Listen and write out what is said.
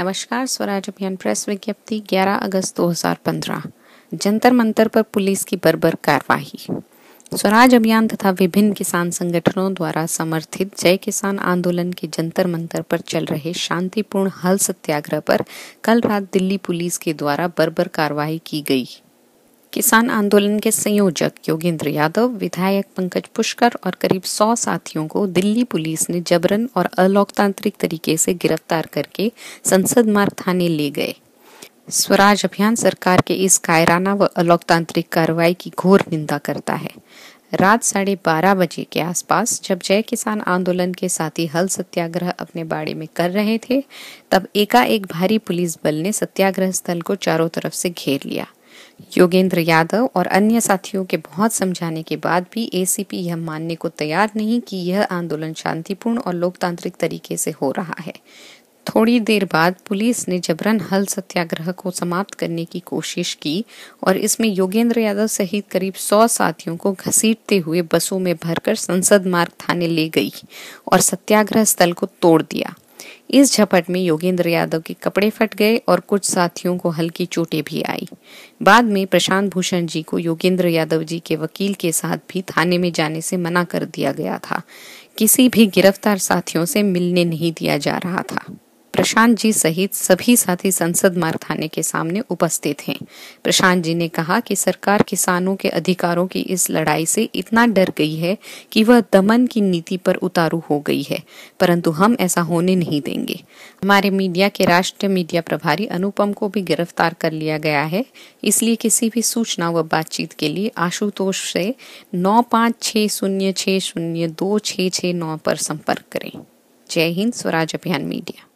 नमस्कार स्वराज अभियान प्रेस विज्ञप्ति 11 अगस्त 2015 जंतर मंतर पर पुलिस की बर्बर कार्रवाई स्वराज अभियान तथा विभिन्न किसान संगठनों द्वारा समर्थित जय किसान आंदोलन के जंतर मंतर पर चल रहे शांतिपूर्ण हल सत्याग्रह पर कल रात दिल्ली पुलिस के द्वारा बर्बर कार्रवाई की गई किसान आंदोलन के संयोजक योगेंद्र यादव विधायक पंकज पुष्कर और करीब सौ साथियों को दिल्ली पुलिस ने जबरन और अलोकतांत्रिक तरीके से गिरफ्तार करके संसद मार्ग थाने ले गए स्वराज अभियान सरकार के इस कायराना व अलोकतांत्रिक कार्रवाई की घोर निंदा करता है रात साढ़े बारह बजे के आसपास जब जय किसान आंदोलन के साथी हल सत्याग्रह अपने बाड़े में कर रहे थे तब एकाएक भारी पुलिस बल ने सत्याग्रह स्थल को चारों तरफ से घेर लिया योगेंद्र यादव और अन्य साथियों के बहुत समझाने के बाद भी एसीपी यह मानने को तैयार नहीं कि यह आंदोलन शांतिपूर्ण और लोकतांत्रिक तरीके से हो रहा है थोड़ी देर बाद पुलिस ने जबरन हल सत्याग्रह को समाप्त करने की कोशिश की और इसमें योगेंद्र यादव सहित करीब सौ साथियों को घसीटते हुए बसों में भरकर संसद मार्ग थाने ले गई और सत्याग्रह स्थल को तोड़ दिया इस झपट में योगेंद्र यादव के कपड़े फट गए और कुछ साथियों को हल्की चोटें भी आई बाद में प्रशांत भूषण जी को योगेंद्र यादव जी के वकील के साथ भी थाने में जाने से मना कर दिया गया था किसी भी गिरफ्तार साथियों से मिलने नहीं दिया जा रहा था प्रशांत जी सहित सभी साथी संसद मार्ग थाने के सामने उपस्थित हैं प्रशांत जी ने कहा कि सरकार किसानों के अधिकारों की इस लड़ाई से इतना डर गई है कि वह दमन की नीति पर उतारू हो गई है परंतु हम ऐसा होने नहीं देंगे हमारे मीडिया के राष्ट्रीय मीडिया प्रभारी अनुपम को भी गिरफ्तार कर लिया गया है इसलिए किसी भी सूचना व बातचीत के लिए आशुतोष से नौ पाँच छः शून्य छः शून्य दो छः छः नौ पर संपर्क करें जय हिंद स्वराज अभियान मीडिया